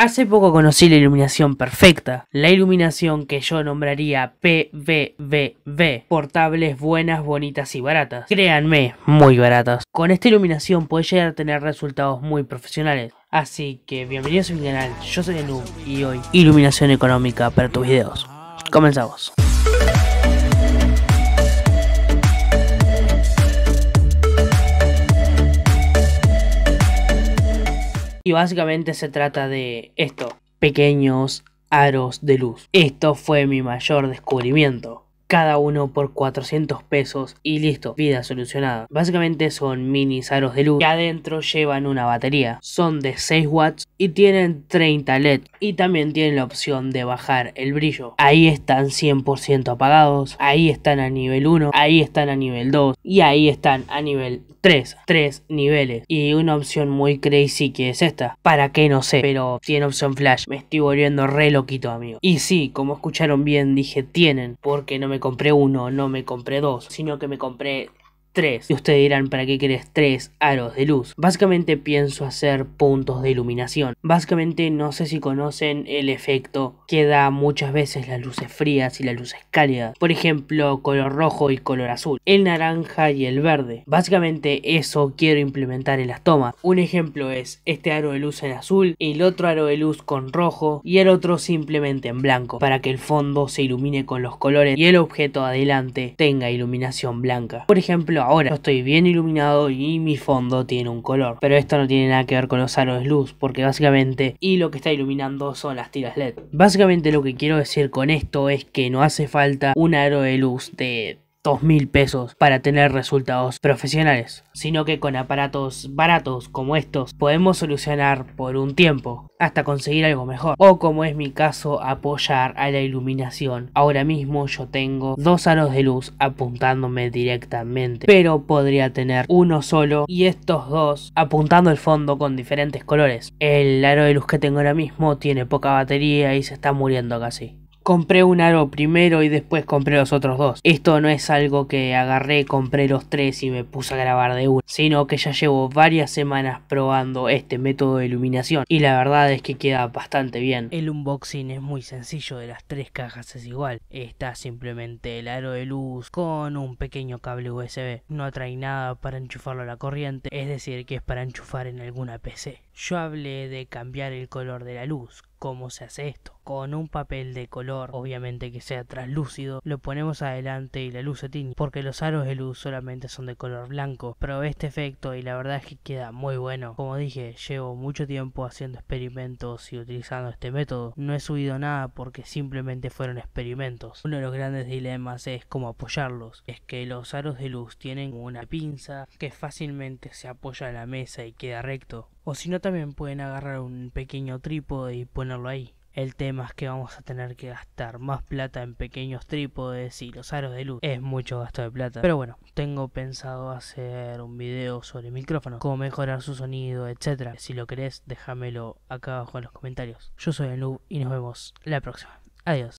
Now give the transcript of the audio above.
Hace poco conocí la iluminación perfecta, la iluminación que yo nombraría PVVV, portables buenas, bonitas y baratas. Créanme, muy baratas. Con esta iluminación puedes llegar a tener resultados muy profesionales. Así que bienvenidos a mi canal, yo soy Enu y hoy iluminación económica para tus videos. Comenzamos. Y básicamente se trata de esto, pequeños aros de luz. Esto fue mi mayor descubrimiento cada uno por 400 pesos y listo, vida solucionada. Básicamente son mini aros de luz que adentro llevan una batería. Son de 6 watts y tienen 30 LED y también tienen la opción de bajar el brillo. Ahí están 100% apagados, ahí están a nivel 1, ahí están a nivel 2 y ahí están a nivel 3, 3 niveles. Y una opción muy crazy que es esta, para que no sé, pero tiene opción flash. Me estoy volviendo re loquito, amigo. Y sí, como escucharon bien, dije tienen, porque no me compré uno, no me compré dos, sino que me compré 3 Y ustedes dirán, ¿para qué quieres tres aros de luz? Básicamente pienso hacer puntos de iluminación. Básicamente no sé si conocen el efecto que da muchas veces las luces frías y las luces cálidas. Por ejemplo, color rojo y color azul. El naranja y el verde. Básicamente eso quiero implementar en las tomas. Un ejemplo es este aro de luz en azul, el otro aro de luz con rojo y el otro simplemente en blanco para que el fondo se ilumine con los colores y el objeto adelante tenga iluminación blanca. Por ejemplo, ahora estoy bien iluminado y mi fondo tiene un color. Pero esto no tiene nada que ver con los aros luz, porque básicamente y lo que está iluminando son las tiras LED. Básicamente lo que quiero decir con esto es que no hace falta un aro de luz de 2000 mil pesos para tener resultados profesionales, sino que con aparatos baratos como estos podemos solucionar por un tiempo hasta conseguir algo mejor. O como es mi caso, apoyar a la iluminación. Ahora mismo yo tengo dos aros de luz apuntándome directamente, pero podría tener uno solo y estos dos apuntando el fondo con diferentes colores. El aro de luz que tengo ahora mismo tiene poca batería y se está muriendo casi compré un aro primero y después compré los otros dos. Esto no es algo que agarré, compré los tres y me puse a grabar de uno, sino que ya llevo varias semanas probando este método de iluminación y la verdad es que queda bastante bien. El unboxing es muy sencillo, de las tres cajas es igual. Está simplemente el aro de luz con un pequeño cable USB. No trae nada para enchufarlo a la corriente, es decir, que es para enchufar en alguna PC. Yo hablé de cambiar el color de la luz cómo se hace esto. Con un papel de color, obviamente que sea translúcido, lo ponemos adelante y la luz se tiñe, porque los aros de luz solamente son de color blanco. Pero este efecto y la verdad es que queda muy bueno. Como dije, llevo mucho tiempo haciendo experimentos y utilizando este método. No he subido nada porque simplemente fueron experimentos. Uno de los grandes dilemas es cómo apoyarlos. Es que los aros de luz tienen una pinza que fácilmente se apoya en la mesa y queda recto. O si no también pueden agarrar un pequeño trípode y poner ponerlo ahí. El tema es que vamos a tener que gastar más plata en pequeños trípodes y los aros de luz. Es mucho gasto de plata. Pero bueno, tengo pensado hacer un video sobre micrófonos, cómo mejorar su sonido, etc. Si lo querés, déjamelo acá abajo en los comentarios. Yo soy el noob y nos vemos la próxima. Adiós.